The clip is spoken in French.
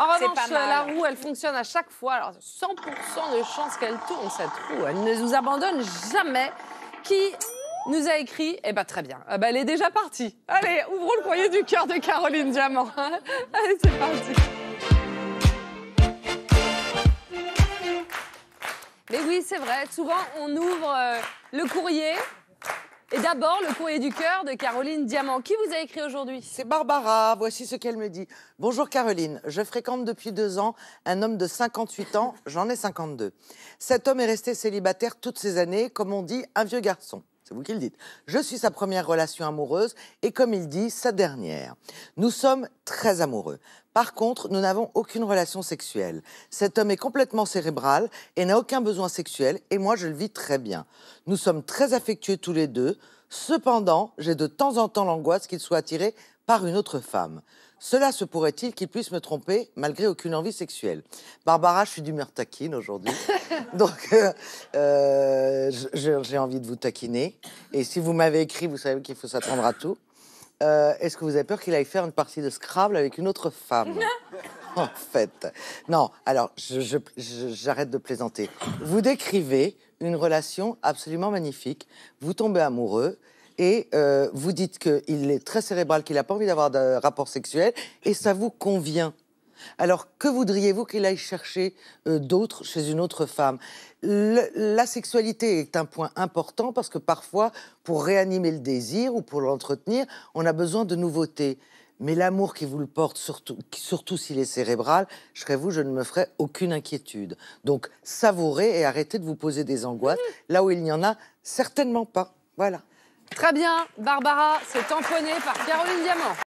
En revanche, euh, la roue, elle fonctionne à chaque fois. Alors, 100% de chance qu'elle tourne, cette roue. Elle ne nous abandonne jamais. Qui nous a écrit, eh bien, très bien, ah ben, elle est déjà partie. Allez, ouvrons le courrier du cœur de Caroline Diamant. Allez, c'est parti. Mais oui, c'est vrai, souvent on ouvre euh, le courrier et d'abord, le courrier du cœur de Caroline Diamant. Qui vous a écrit aujourd'hui C'est Barbara. Voici ce qu'elle me dit. Bonjour Caroline. Je fréquente depuis deux ans un homme de 58 ans. J'en ai 52. Cet homme est resté célibataire toutes ces années, comme on dit, un vieux garçon c'est vous qui le dites. Je suis sa première relation amoureuse et comme il dit, sa dernière. Nous sommes très amoureux. Par contre, nous n'avons aucune relation sexuelle. Cet homme est complètement cérébral et n'a aucun besoin sexuel et moi je le vis très bien. Nous sommes très affectueux tous les deux. Cependant, j'ai de temps en temps l'angoisse qu'il soit attiré par une autre femme. Cela se pourrait-il qu'il puisse me tromper malgré aucune envie sexuelle Barbara, je suis d'humeur taquine aujourd'hui. Donc, euh, euh, j'ai envie de vous taquiner. Et si vous m'avez écrit, vous savez qu'il faut s'attendre à tout. Euh, est-ce que vous avez peur qu'il aille faire une partie de Scrabble avec une autre femme en fait. Non, alors, j'arrête de plaisanter. Vous décrivez une relation absolument magnifique. Vous tombez amoureux et euh, vous dites qu'il est très cérébral, qu'il n'a pas envie d'avoir de rapport sexuel et ça vous convient. Alors, que voudriez-vous qu'il aille chercher euh, d'autres chez une autre femme La sexualité est un point important parce que parfois, pour réanimer le désir ou pour l'entretenir, on a besoin de nouveautés. Mais l'amour qui vous le porte, surtout, surtout s'il est cérébral, je vous, je ne me ferai aucune inquiétude. Donc savourez et arrêtez de vous poser des angoisses là où il n'y en a certainement pas. Voilà. Très bien, Barbara, c'est tamponné par Caroline Diamant.